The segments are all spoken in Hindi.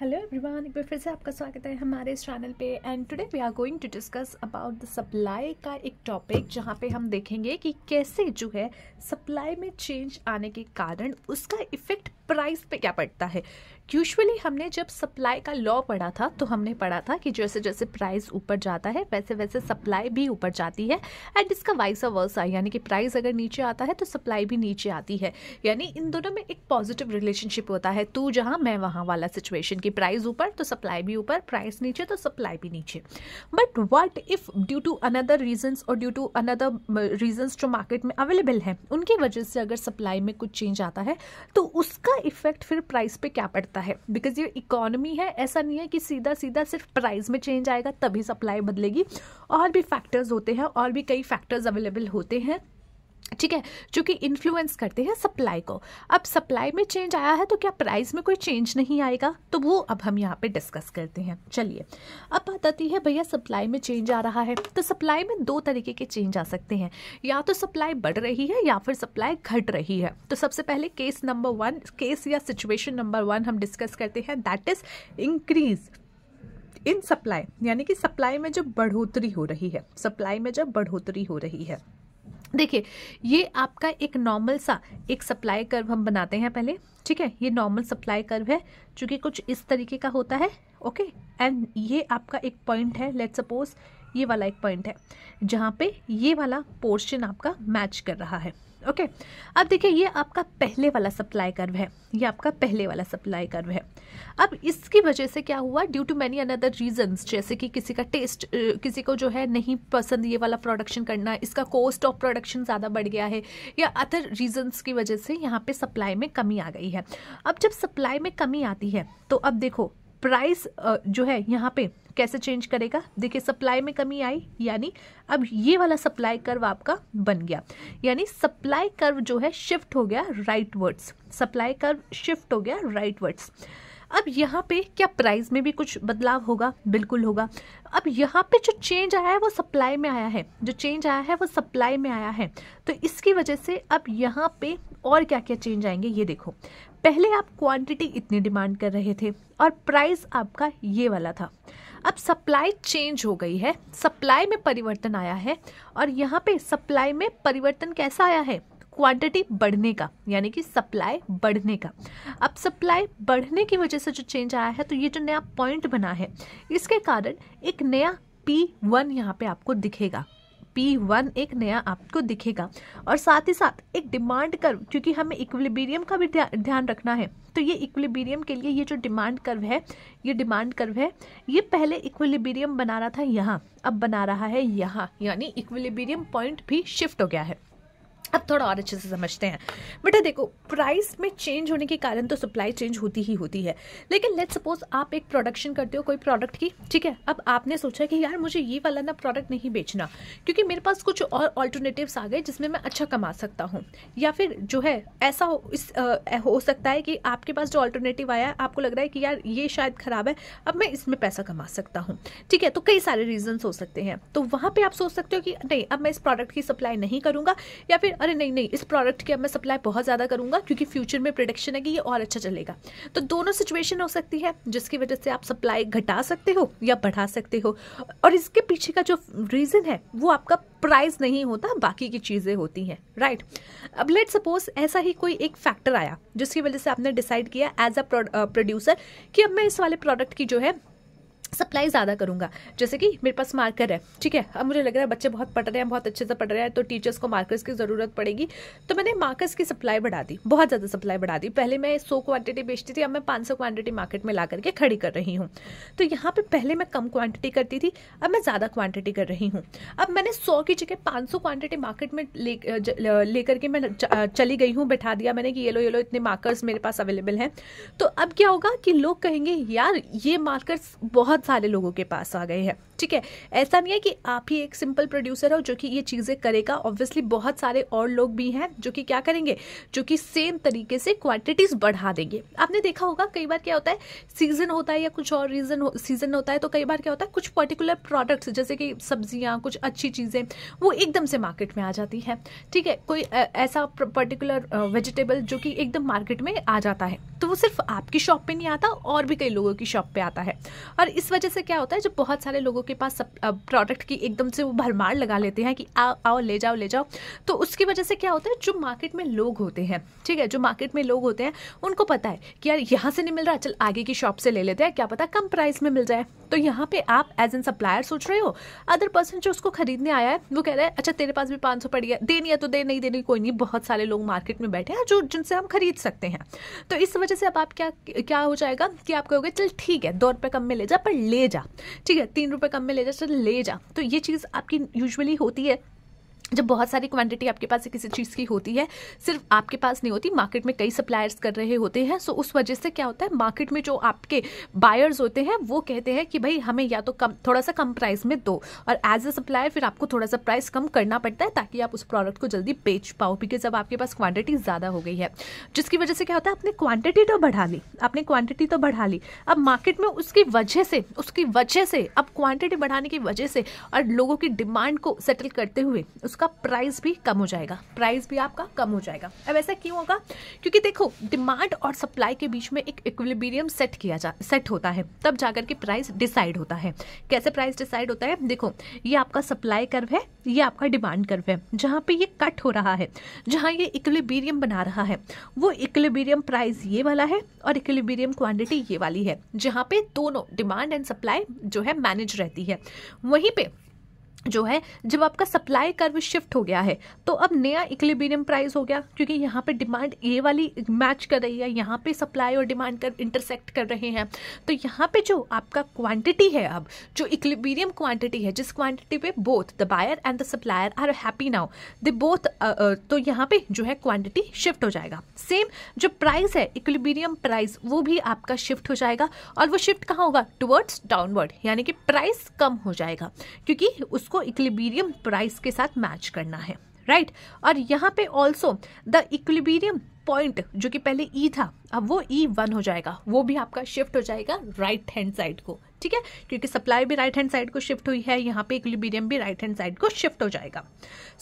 हेलो एवरीवन एक बार फिर से आपका स्वागत है हमारे इस चैनल पे and today we are going to discuss about the supply का एक टॉपिक जहाँ पे हम देखेंगे कि कैसे जो है सप्लाई में चेंज आने के कारण उसका इफ़ेक्ट प्राइस पे क्या पड़ता है यूजुअली हमने जब सप्लाई का लॉ पढ़ा था तो हमने पढ़ा था कि जैसे जैसे प्राइस ऊपर जाता है वैसे वैसे सप्लाई भी ऊपर जाती है एंड इसका वाइस वर्सा यानी कि प्राइस अगर नीचे आता है तो सप्लाई भी नीचे आती है यानी इन दोनों में एक पॉजिटिव रिलेशनशिप होता है तू जहाँ मैं वहाँ वाला सिचुएशन की प्राइस ऊपर तो सप्लाई भी ऊपर प्राइस नीचे तो सप्लाई भी नीचे but what if due to another reasons और ड्यू टू अनदर रीजन्स जो मार्केट में अवेलेबल हैं उनकी वजह से अगर सप्लाई में कुछ चेंज आता है तो उसका इफेक्ट फिर प्राइस पर क्या पड़ता है जाता है बिकॉज ये इकोनॉमी है ऐसा नहीं है कि सीधा सीधा सिर्फ प्राइस में चेंज आएगा तभी सप्लाई बदलेगी और भी फैक्टर्स होते हैं और भी कई फैक्टर्स अवेलेबल होते हैं ठीक है जो कि इन्फ्लुएंस करते हैं सप्लाई को अब सप्लाई में चेंज आया है तो क्या प्राइस में कोई चेंज नहीं आएगा तो वो अब हम यहाँ पे डिस्कस करते हैं चलिए अब बात आती है भैया सप्लाई में चेंज आ रहा है तो सप्लाई में दो तरीके के चेंज आ सकते हैं या तो सप्लाई बढ़ रही है या फिर सप्लाई घट रही है तो सबसे पहले केस नंबर वन केस या सिचुएशन नंबर वन हम डिस्कस करते हैं that is increase in supply यानी कि सप्लाई में जो बढ़ोतरी हो रही है सप्लाई में जब बढ़ोतरी हो रही है देखिए ये आपका एक नॉर्मल सा एक सप्लाई कर्व हम बनाते हैं पहले ठीक है ये नॉर्मल सप्लाई कर्व है चूँकि कुछ इस तरीके का होता है ओके एंड ये आपका एक पॉइंट है लेट सपोज ये वाला एक पॉइंट है जहाँ पे ये वाला पोर्शन आपका मैच कर रहा है ओके अब देखिए ये आपका पहले वाला सप्लाई कर्व है ये आपका पहले वाला सप्लाई कर्व है अब इसकी वजह से क्या हुआ due to many another reasons जैसे कि किसी का टेस्ट किसी को जो है नहीं पसंद ये वाला प्रोडक्शन करना इसका कॉस्ट ऑफ प्रोडक्शन ज़्यादा बढ़ गया है या अदर रीजंस की वजह से यहाँ पे सप्लाई में कमी आ गई है अब जब सप्लाई में कमी आती है तो अब देखो प्राइस जो है यहाँ पर कैसे चेंज करेगा देखिए सप्लाई में कमी आई यानी अब ये वाला सप्लाई कर्व आपका बन गया यानी सप्लाई कर्व जो है शिफ्ट हो गया right words supply curve shift हो गया राइट वर्ड्स अब यहाँ पे क्या प्राइस में भी कुछ बदलाव होगा बिल्कुल होगा अब यहाँ पे जो चेंज आया है वो सप्लाई में आया है जो चेंज आया है वो सप्लाई में आया है तो इसकी वजह से अब यहाँ पे और क्या क्या चेंज आएंगे ये देखो पहले आप क्वांटिटी इतनी डिमांड कर रहे थे और प्राइस आपका ये वाला था अब सप्लाई चेंज हो गई है सप्लाई में परिवर्तन आया है और यहाँ पे सप्लाई में परिवर्तन कैसा आया है क्वांटिटी बढ़ने का यानी कि सप्लाई बढ़ने का अब सप्लाई बढ़ने की वजह से जो चेंज आया है तो ये जो नया पॉइंट बना है इसके कारण एक नया पी वन यहाँ पे आपको दिखेगा पी वन एक नया आपको दिखेगा और साथ ही साथ एक डिमांड कर्व क्योंकि हमें इक्विलिबीरियम का भी ध्यान रखना है तो ये इक्विलिबीरियम के लिए ये जो डिमांड कर्व है ये डिमांड कर्व है ये पहले इक्विलिबीरियम बना रहा था यहाँ अब बना रहा है यहाँ यानी इक्विलिबीरियम पॉइंट भी शिफ्ट हो गया है अब थोड़ा और अच्छे से समझते हैं बेटा देखो प्राइस में चेंज होने के कारण तो सप्लाई चेंज होती ही होती है लेकिन लेट सपोज आप एक प्रोडक्शन करते हो कोई प्रोडक्ट की ठीक है अब आपने सोचा कि यार मुझे ये वाला ना प्रोडक्ट नहीं बेचना क्योंकि मेरे पास कुछ और ऑल्टरनेटिव्स आ गए जिसमें मैं अच्छा कमा सकता हूँ या फिर जो है ऐसा हो इस आ, हो सकता है कि आपके पास जो ऑल्टरनेटिव आया आपको लग रहा है कि यार ये शायद ख़राब है अब मैं इसमें पैसा कमा सकता हूँ ठीक है तो कई सारे रीजन्स हो सकते हैं तो वहाँ पर आप सोच सकते हो कि नहीं अब मैं इस प्रोडक्ट की सप्लाई नहीं करूँगा या फिर अरे नहीं नहीं इस प्रोडक्ट की अब मैं सप्लाई बहुत ज़्यादा करूँगा क्योंकि फ्यूचर में प्रोडक्शन है कि ये और अच्छा चलेगा तो दोनों सिचुएशन हो सकती है जिसकी वजह से आप सप्लाई घटा सकते हो या बढ़ा सकते हो और इसके पीछे का जो रीज़न है वो आपका प्राइस नहीं होता बाकी की चीज़ें होती हैं राइट अब लेट सपोज ऐसा ही कोई एक फैक्टर आया जिसकी वजह से आपने डिसाइड किया एज अ प्रोड्यूसर कि अब मैं इस वाले प्रोडक्ट की जो है सप्लाई ज़्यादा करूँगा जैसे कि मेरे पास मार्कर है ठीक है अब मुझे लग रहा है बच्चे बहुत पढ़ रहे हैं बहुत अच्छे से पढ़ रहे हैं तो टीचर्स को मार्कर्स की ज़रूरत पड़ेगी तो मैंने मार्कर्स की सप्लाई बढ़ा दी बहुत ज़्यादा सप्लाई बढ़ा दी पहले मैं सौ क्वांटिटी बेचती थी अब मैं पाँच सौ क्वांटिटी मार्केट में ला करके खड़ी कर रही हूँ तो यहाँ पर पहले मैं कम क्वान्टिटी करती थी अब मैं ज़्यादा क्वान्टिटी कर रही हूँ अब मैंने सौ की जगह पाँच सौ मार्केट में लेकर के मैं चली गई हूँ बैठा दिया मैंने कि ये लो ये लो इतने मार्कर्स मेरे पास अवेलेबल हैं तो अब क्या होगा कि लोग कहेंगे यार ये मार्कर्स बहुत बहुत सारे लोगों के पास आ गए हैं ठीक है ऐसा नहीं है कि आप ही एक सिंपल प्रोड्यूसर हो जो कि ये चीज़ें करेगा ऑब्वियसली बहुत सारे और लोग भी हैं जो कि क्या करेंगे जो कि सेम तरीके से क्वांटिटीज़ बढ़ा देंगे आपने देखा होगा कई बार क्या होता है सीज़न होता है या कुछ और रीज़न हो, सीज़न होता है तो कई बार क्या होता है कुछ पर्टिकुलर प्रोडक्ट्स जैसे कि सब्जियाँ कुछ अच्छी चीज़ें वो एकदम से मार्केट में आ जाती हैं ठीक है कोई ऐसा पर्टिकुलर वेजिटेबल जो कि एकदम मार्केट में आ जाता है तो वो सिर्फ आपकी शॉप पे नहीं आता और भी कई लोगों की शॉप पे आता है और इस वजह से क्या होता है जब बहुत सारे लोगों आपके पास प्रोडक्ट की एकदम से वो भरमार लगा लेते हैं कि आ, आओ ले जाओ ले जाओ तो उसकी वजह से क्या होता है जो मार्केट में लोग होते हैं ठीक है जो मार्केट में लोग होते हैं उनको पता है कि यार यहाँ से नहीं मिल रहा चल आगे की शॉप से ले लेते हैं क्या पता कम प्राइस में मिल जाए तो यहाँ पे आप एज एन सप्लायर सोच रहे हो अदर पर्सन जो उसको खरीदने आया है वो कह रहा है अच्छा तेरे पास भी पाँच पड़ी है देनी है तो दे नहीं देनी कोई नहीं बहुत सारे लोग मार्केट में बैठे हैं जो जिनसे हम खरीद सकते हैं तो इस वजह से अब आप क्या क्या हो जाएगा कि आप कहोगे चल ठीक है दो रुपये कम में ले जा पर ले जा ठीक है तीन रुपये में ले जा चल ले जा तो ये चीज़ आपकी यूजुअली होती है जब बहुत सारी क्वांटिटी आपके पास किसी चीज़ की होती है सिर्फ आपके पास नहीं होती मार्केट में कई सप्लायर्स कर रहे होते हैं सो उस वजह से क्या होता है मार्केट में जो आपके बायर्स होते हैं वो कहते हैं कि भाई हमें या तो कम थोड़ा सा कम प्राइस में दो और एज अ सप्लायर फिर आपको थोड़ा सा प्राइस कम करना पड़ता है ताकि आप उस प्रोडक्ट को जल्दी बेच पाओ बिकॉज अब आपके पास क्वान्टिटी ज़्यादा हो गई है जिसकी वजह से क्या होता है आपने क्वान्टिटी तो बढ़ा ली आपने क्वान्टिटी तो बढ़ा ली अब मार्केट में उसकी वजह से उसकी वजह से अब क्वान्टिटी बढ़ाने की वजह से और लोगों की डिमांड को सेटल करते हुए उस उसका प्राइस भी कम हो जाएगा प्राइस भी आपका कम हो जाएगा अब ऐसा क्यों होगा क्योंकि देखो डिमांड और सप्लाई के बीच में एक इक्विलिब्रियम सेट किया जा सेट होता है तब जाकर के प्राइस डिसाइड होता है कैसे प्राइस डिसाइड होता है देखो ये आपका सप्लाई कर्व है ये आपका डिमांड कर्व है जहाँ पे ये कट हो रहा है जहाँ ये इक्विलिब्रियम बना रहा है वो इक्विलिब्रियम प्राइस ये वाला है और इक्विलिब्रियम क्वांटिटी ये वाली है जहाँ पे दोनों डिमांड एंड सप्लाई जो है मैनेज रहती है वहीं पे जो है जब आपका सप्लाई कर्व शिफ्ट हो गया है तो अब नया इक्लिबीरियम प्राइस हो गया क्योंकि यहाँ पे डिमांड ये वाली मैच कर रही है यहाँ पे सप्लाई और डिमांड कर इंटरसेक्ट कर रहे हैं तो यहाँ पे जो आपका क्वांटिटी है अब जो इक्लिबीरियम क्वांटिटी है जिस क्वांटिटी पे both the buyer and the supplier are happy now the both तो यहाँ पे जो है क्वान्टिटी शिफ्ट हो जाएगा सेम जो प्राइस है इक्लिबीरियम प्राइस वो भी आपका शिफ्ट हो जाएगा और वो शिफ्ट कहाँ होगा टुवर्ड्स डाउनवर्ड यानी कि प्राइस कम हो जाएगा क्योंकि उस उसको इक्लिबीरियम प्राइस के साथ मैच करना है राइट right? और यहाँ पे ऑल्सो द इक्लिबीरियम पॉइंट जो कि पहले ई e था अब वो ई e वन हो जाएगा वो भी आपका शिफ्ट हो जाएगा राइट हैंड साइड को ठीक है क्योंकि सप्लाई भी राइट हैंड साइड को शिफ्ट हुई है यहाँ पे इक्लिबीरियम भी राइट हैंड साइड को शिफ्ट हो जाएगा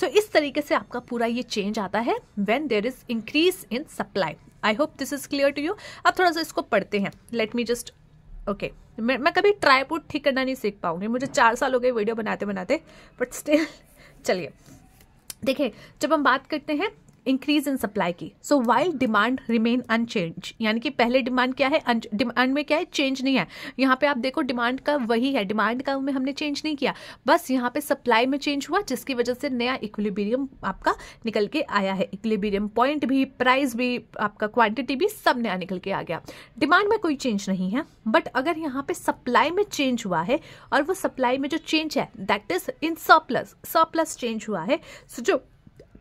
सो so, इस तरीके से आपका पूरा ये चेंज आता है when there is increase in supply I hope this is clear to you अब थोड़ा सा इसको पढ़ते हैं लेट मी जस्ट ओके मैं मैं कभी ट्राईपुड ठीक करना नहीं सीख पाऊंगी मुझे चार साल हो गए वीडियो बनाते बनाते बट स्टिल चलिए देखिए जब हम बात करते हैं इंक्रीज इन सप्लाई की so while demand remain unchanged यानी कि पहले डिमांड क्या है डिमांड में क्या है चेंज नहीं है यहाँ पे आप देखो डिमांड का वही है डिमांड का में हमने चेंज नहीं किया बस यहाँ पे सप्लाई में चेंज हुआ जिसकी वजह से नया इक्विबीरियम आपका निकल के आया है इक्विबीरियम पॉइंट भी प्राइस भी आपका क्वांटिटी भी सब नया निकल के आ गया डिमांड में कोई चेंज नहीं है बट अगर यहाँ पे सप्लाई में चेंज हुआ है और वो सप्लाई में जो चेंज है that is in surplus surplus change हुआ है सो so, जो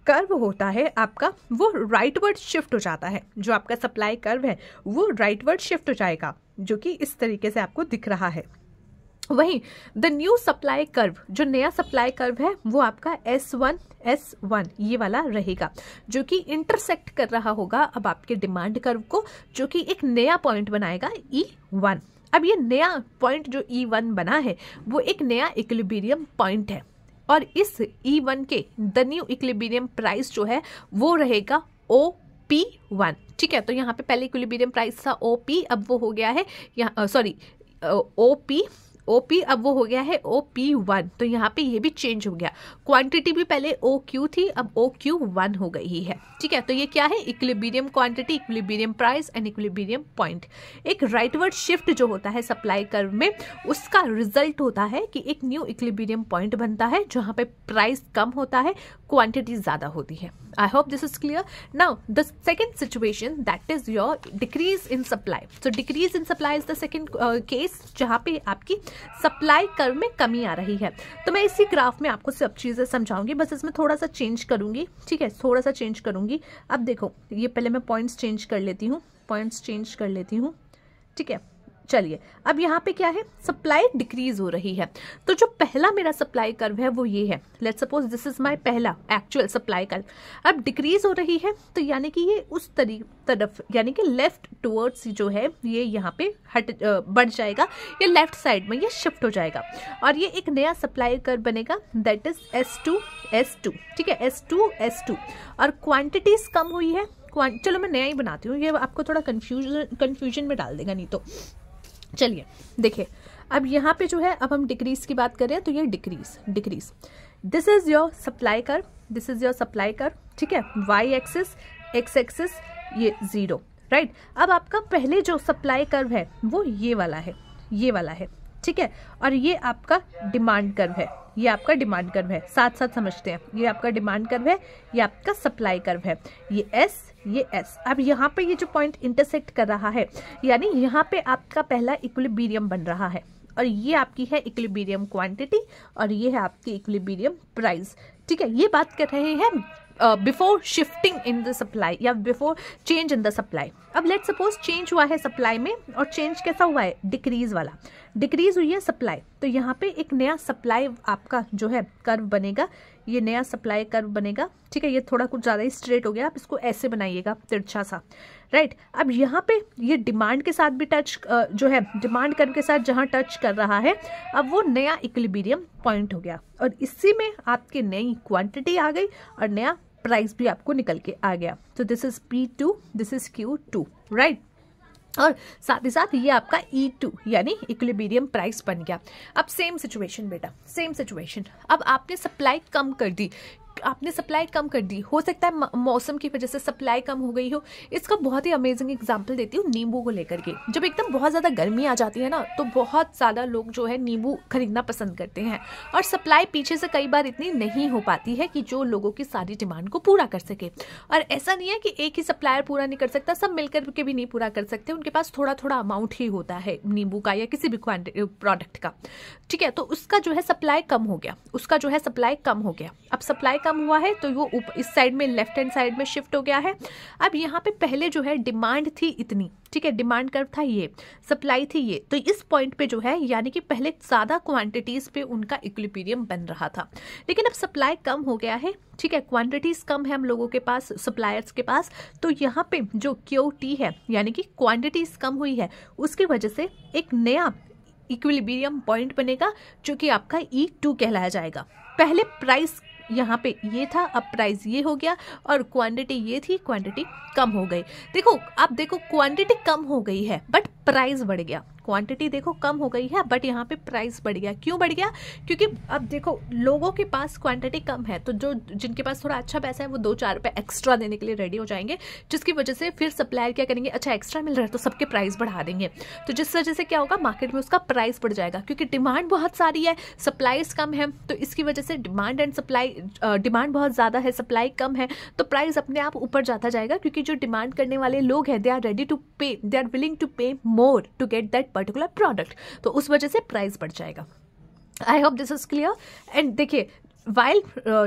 कर्व होता है आपका वो राइटवर्ड शिफ्ट हो जाता है जो आपका सप्लाई कर्व है वो राइटवर्ड शिफ्ट हो जाएगा जो कि इस तरीके से आपको दिख रहा है वहीं द न्यू सप्लाई कर्व जो नया सप्लाई कर्व है वो आपका एस वन एस वन ये वाला रहेगा जो कि इंटरसेक्ट कर रहा होगा अब आपके डिमांड कर्व को जो कि एक नया पॉइंट बनाएगा ई e वन अब ये नया पॉइंट जो ई e वन बना है वो एक नया इक्लिबीरियम पॉइंट है और इस ई e वन के द न्यू इक्लिबीरियम प्राइस जो है वो रहेगा ओ पी वन ठीक है तो यहाँ पे पहले इक्लिबीरियम प्राइस था ओ पी अब वो हो गया है यहाँ sorry O P O P अब वो हो गया है ओ पी वन तो यहाँ पे ये भी चेंज हो गया क्वांटिटी भी पहले ओ क्यू थी अब ओ क्यू वन हो गई है ठीक है तो ये क्या है equilibrium quantity equilibrium price and equilibrium point एक राइटवर्ड शिफ्ट जो होता है सप्लाई कर्व में उसका रिजल्ट होता है कि एक न्यू इक्विलिब्रियम पॉइंट बनता है जहाँ पे प्राइस कम होता है क्वांटिटी ज़्यादा होती है i hope this is clear now the second situation that is your decrease in supply so decrease in supply is the second uh, case जहाँ पे आपकी सप्लाई कर में कमी आ रही है तो मैं इसी ग्राफ में आपको सब चीज़ें समझाऊंगी बस इसमें थोड़ा सा चेंज करूंगी ठीक है थोड़ा सा चेंज करूंगी अब देखो ये पहले मैं पॉइंट्स चेंज कर लेती हूँ पॉइंट्स चेंज कर लेती हूँ ठीक है चलिए अब यहाँ पे क्या है सप्लाई डिक्रीज हो रही है तो जो पहला मेरा सप्लाई कर्व है वो ये है let suppose this is my पहला एक्चुअल सप्लाई कर्व अब डिक्रीज हो रही है तो यानी कि ये उस तरी तरफ यानी कि लेफ्ट टूवर्ड्स जो है ये यहाँ पे हट बढ़ जाएगा या लेफ्ट साइड में ये शिफ्ट हो जाएगा और ये एक नया सप्लाई कर बनेगा that is S two S two ठीक है एस टू एस टू और क्वान्टिटीज कम हुई है चलो मैं नया ही बनाती हूँ ये आपको थोड़ा कन्फ्यूजन कन्फ्यूजन में डाल देगा नहीं तो चलिए देखिए अब यहाँ पे जो है अब हम डिक्रीज की बात करें तो ये decrease decrease this is your supply curve this is your supply curve ठीक है वाई एक्सिस एक्स एक्सिस ये जीरो राइट right? अब आपका पहले जो सप्लाई कर्व है वो ये वाला है ये वाला है ठीक है और ये आपका डिमांड कर्व है ये आपका डिमांड कर्व है साथ साथ समझते हैं ये आपका डिमांड कर्व है ये आपका सप्लाई कर्व है ये एस ये एस अब यहाँ पे ये जो पॉइंट इंटरसेक्ट कर रहा है यानी यहाँ पे आपका पहला इक्विलिब्रियम बन रहा है और ये आपकी है इक्विलिब्रियम क्वांटिटी और ये है आपकी इक्विलिब्रियम प्राइस ठीक है ये बात कर रहे हैं before shifting in the supply या before change in the supply अब लेट सपोज चेंज हुआ है सप्लाई में और चेंज कैसा हुआ है डिक्रीज वाला डिक्रीज हुई है सप्लाई तो यहाँ पे एक नया सप्लाई आपका जो है कर्व बनेगा ये नया सप्लाई कर्व बनेगा ठीक है ये थोड़ा कुछ ज़्यादा ही स्ट्रेट हो गया आप इसको ऐसे बनाइएगा तिरछा सा राइट अब यहाँ पे ये डिमांड के साथ भी टच जो है डिमांड कर्व के साथ जहाँ टच कर रहा है अब वो नया इक्लिबीरियम पॉइंट हो गया और इसी में आपकी नई क्वान्टिटी आ गई और नया प्राइस भी आपको निकल के आ गया तो this is P this is Q right और साथ ही साथ ये आपका ई e टू यानी इक्विलिब्रियम प्राइस बन गया अब सेम सिचुएशन बेटा सेम सिचुएशन अब आपने सप्लाई कम कर दी आपने सप्लाई कम कर दी हो सकता है मौसम की वजह से सप्लाई कम हो गई हो इसका बहुत ही अमेजिंग एग्जाम्पल देती हूँ नींबू को लेकर के जब एकदम बहुत ज़्यादा गर्मी आ जाती है ना तो बहुत ज़्यादा लोग जो है नींबू खरीदना पसंद करते हैं और सप्लाई पीछे से कई बार इतनी नहीं हो पाती है कि जो लोगों की सारी डिमांड को पूरा कर सके और ऐसा नहीं है कि एक ही सप्लायर पूरा नहीं कर सकता सब मिलकर के भी नहीं पूरा कर सकते उनके पास थोड़ा थोड़ा अमाउंट ही होता है नींबू का या किसी भी प्रोडक्ट का ठीक है तो उसका जो है सप्लाई कम हो गया उसका जो है सप्लाई कम हो गया अब सप्लाई कम कम हुआ है तो वो उप, इस साइड में लेफ्ट हैंड साइड में शिफ्ट हो गया है अब यहाँ पे पहले जो है डिमांड थी इतनी ठीक है डिमांड कर्व था ये सप्लाई थी ये तो इस पॉइंट पे जो है यानी कि पहले ज़्यादा क्वांटिटीज़ पे उनका इक्विपीरियम बन रहा था लेकिन अब सप्लाई कम हो गया है ठीक है क्वांटिटीज़ कम है हम लोगों के पास सप्लायर्स के पास तो यहाँ पे जो क्यू टी है यानी कि क्वांटिटीज़ कम हुई है उसकी वजह से एक नया इक्विलिबीरियम पॉइंट बनेगा जो कि आपका ई e टू कहलाया जाएगा पहले प्राइस यहाँ पे ये था अब प्राइस ये हो गया और क्वांटिटी ये थी क्वांटिटी कम हो गई देखो अब देखो क्वांटिटी कम हो गई है बट प्राइस बढ़ गया क्वांटिटी देखो कम हो गई है बट यहाँ पे प्राइस बढ़ गया क्यों बढ़ गया क्योंकि अब देखो लोगों के पास क्वांटिटी कम है तो जो जिनके पास थोड़ा अच्छा पैसा है वो दो चार रुपये एक्स्ट्रा देने के लिए रेडी हो जाएंगे जिसकी वजह से फिर सप्लायर क्या करेंगे अच्छा एक्स्ट्रा मिल रहा है तो सबके प्राइस बढ़ा देंगे तो जिस वजह से क्या होगा मार्केट में उसका प्राइस बढ़ जाएगा क्योंकि डिमांड बहुत सारी है सप्लाईज कम है तो इसकी वजह से डिमांड एंड सप्लाई डिमांड बहुत ज़्यादा है सप्लाई कम है तो प्राइस अपने आप ऊपर जाता जाएगा क्योंकि जो डिमांड करने वाले लोग हैं दे आर रेडी टू पे they are willing to pay more to get that particular product तो उस वजह से प्राइस बढ़ जाएगा I hope this is clear and देखिए while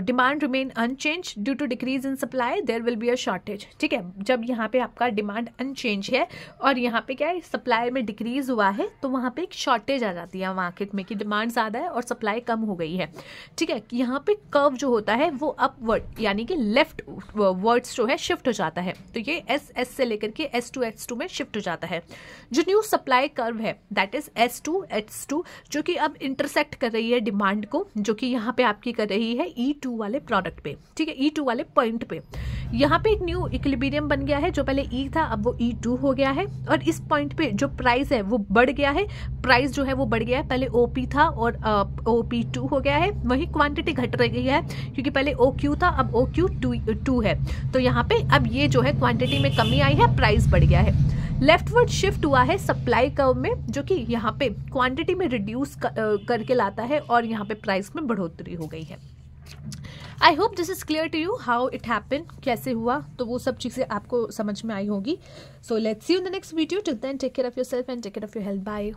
demand remain unchanged due to decrease in supply there will be a shortage ठीक है जब यहाँ पे आपका डिमांड अनचेंज है और यहाँ पे क्या है सप्लाई में डिक्रीज हुआ है तो वहाँ पे एक शॉर्टेज आ जाती है मार्केट में कि डिमांड ज़्यादा है और सप्लाई कम हो गई है ठीक है यहाँ पे कर्व जो होता है वो अपवर्ड यानी कि लेफ्ट वर्ड्स uh, जो है शिफ्ट हो जाता है तो ये एस एस से लेकर के एस टू एच टू में शिफ्ट हो जाता है जो न्यू सप्लाई कर्व है that is S two H two जो कि अब इंटरसेक्ट कर रही है डिमांड को जो कि यहाँ पे आपकी कर रही है ई e टू वाले प्रोडक्ट पे ठीक है ई e टू वाले पॉइंट पे यहाँ पे एक न्यू इक्लिबीरियम बन गया है जो पहले ई e था अब वो ई e टू हो गया है और इस पॉइंट पे जो प्राइस है वो बढ़ गया है प्राइस जो है वो बढ़ गया है पहले ओ पी था और ओ पी टू हो गया है वही क्वांटिटी घट रही है क्योंकि पहले ओ क्यू था अब ओ क्यू टू है तो यहाँ पे अब ये जो है क्वांटिटी में कमी आई है प्राइस बढ़ गया है लेफ्टवर्ड शिफ्ट हुआ है सप्लाई कर्व में जो कि यहाँ पे क्वांटिटी में रिड्यूस करके लाता है और यहाँ पे प्राइस में बढ़ोतरी हो गई है I hope this is clear to you how it happen कैसे हुआ तो वो सब चीज़ें आपको समझ में आई होगी so let's see in the next video till then take care of yourself and take care of your health by